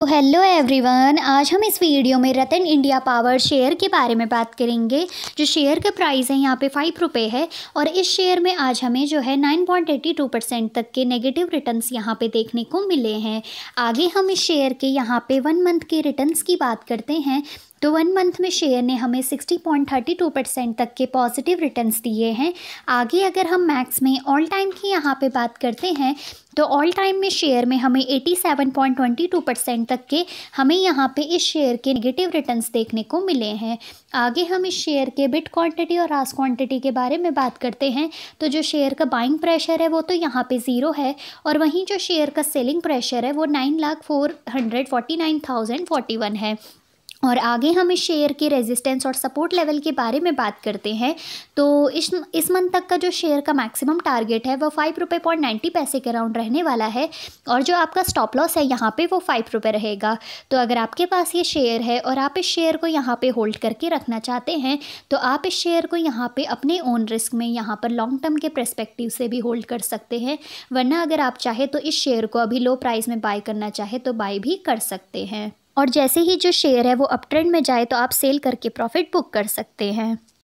तो hello everyone आज हम इस वीडियो में रतन इंडिया पावर शेयर के बारे में बात करेंगे जो शेयर का प्राइस है यहाँ पे फाइव रुपये है और इस शेयर में आज हमें जो है nine point eighty two percent तक के नेगेटिव रिटर्न्स यहाँ पे देखने को मिले हैं आगे हम इस शेयर के यहाँ पे वन मंथ के रिटर्न्स की बात करते हैं तो वन मंथ में शेयर ने हमें sixty point thirty two percent तक के पॉजिटिव रिटर्न्स दिए हैं आगे अगर हम मैक्स में ऑल टाइम की यहाँ पे बात करते हैं तो ऑल टाइम में शेयर में हमें 87.22 परसेंट तक के हमें यहाँ पे इस शेयर के नेगेटिव रिटर्न्स देखने को मिले हैं आगे हम इस शेयर के बिट क्वांटिटी और आस क्वांटिटी के बारे में बात करते हैं तो जो शेयर का बाइंग प्रेशर है वो तो यहाँ पे ज़ीरो है और वहीं जो शेयर का सेलिंग प्रेशर है वो nine lakh four hundred forty nine thousand forty one है और आगे हम इस शेयर के रेजिस्टेंस और सपोर्ट लेवल के बारे में बात करते हैं तो इस इस मंथ तक का जो शेयर का मैक्सिमम टारगेट है वो फाइव रुपये पॉइंट नाइन्टी पैसे के अराउंड रहने वाला है और जो आपका स्टॉप लॉस है यहाँ पे वो फाइव रुपये रहेगा तो अगर आपके पास ये शेयर है और आप इस शेयर को यहाँ पर होल्ड करके रखना चाहते हैं तो आप इस शेयर को यहाँ पर अपने ओन रिस्क में यहाँ पर लॉन्ग टर्म के प्रस्पेक्टिव से भी होल्ड कर सकते हैं वरना अगर आप चाहें तो इस शेयर को अभी लो प्राइस में बाय करना चाहें तो बाय भी कर सकते हैं और जैसे ही जो शेयर है वो अप ट्रेंड में जाए तो आप सेल करके प्रॉफिट बुक कर सकते हैं